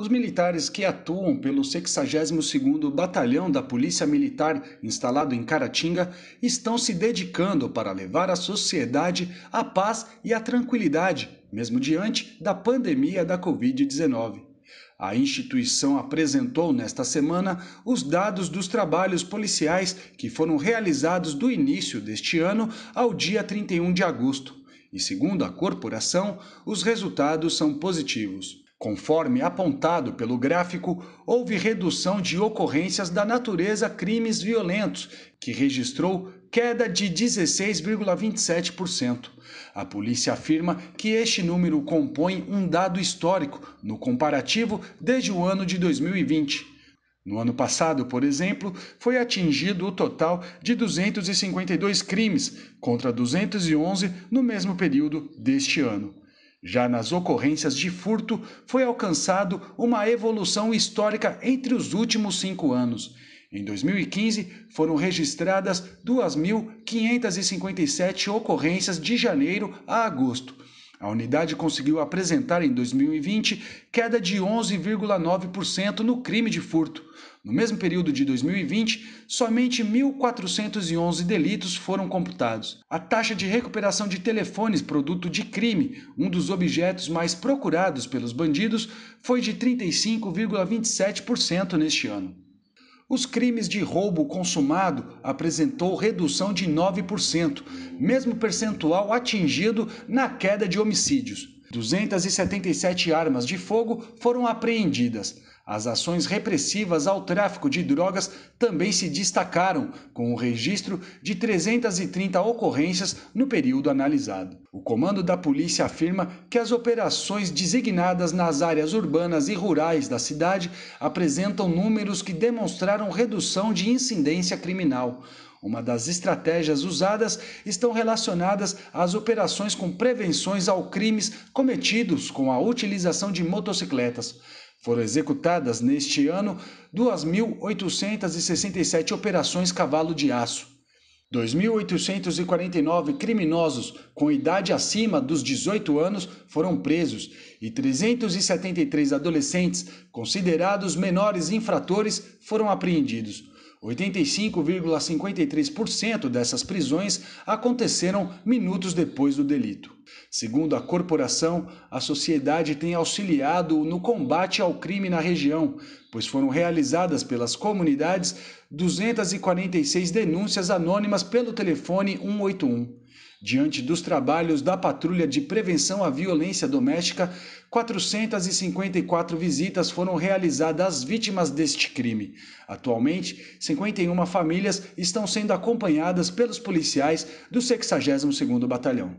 Os militares que atuam pelo 62º Batalhão da Polícia Militar, instalado em Caratinga, estão se dedicando para levar à sociedade a paz e a tranquilidade, mesmo diante da pandemia da COVID-19. A instituição apresentou nesta semana os dados dos trabalhos policiais que foram realizados do início deste ano ao dia 31 de agosto. E segundo a corporação, os resultados são positivos. Conforme apontado pelo gráfico, houve redução de ocorrências da natureza crimes violentos, que registrou queda de 16,27%. A polícia afirma que este número compõe um dado histórico no comparativo desde o ano de 2020. No ano passado, por exemplo, foi atingido o total de 252 crimes, contra 211 no mesmo período deste ano. Já nas ocorrências de furto, foi alcançado uma evolução histórica entre os últimos cinco anos. Em 2015, foram registradas 2.557 ocorrências de janeiro a agosto a unidade conseguiu apresentar em 2020 queda de 11,9% no crime de furto. No mesmo período de 2020, somente 1.411 delitos foram computados. A taxa de recuperação de telefones produto de crime, um dos objetos mais procurados pelos bandidos, foi de 35,27% neste ano. Os crimes de roubo consumado apresentou redução de 9%, mesmo percentual atingido na queda de homicídios. 277 armas de fogo foram apreendidas. As ações repressivas ao tráfico de drogas também se destacaram, com o registro de 330 ocorrências no período analisado. O comando da polícia afirma que as operações designadas nas áreas urbanas e rurais da cidade apresentam números que demonstraram redução de incidência criminal. Uma das estratégias usadas estão relacionadas às operações com prevenções ao crimes cometidos com a utilização de motocicletas. Foram executadas neste ano 2.867 operações cavalo de aço. 2.849 criminosos com idade acima dos 18 anos foram presos e 373 adolescentes considerados menores infratores foram apreendidos. 85,53% dessas prisões aconteceram minutos depois do delito. Segundo a corporação, a sociedade tem auxiliado no combate ao crime na região, pois foram realizadas pelas comunidades 246 denúncias anônimas pelo telefone 181. Diante dos trabalhos da Patrulha de Prevenção à Violência Doméstica, 454 visitas foram realizadas às vítimas deste crime. Atualmente, 51 famílias estão sendo acompanhadas pelos policiais do 62º Batalhão.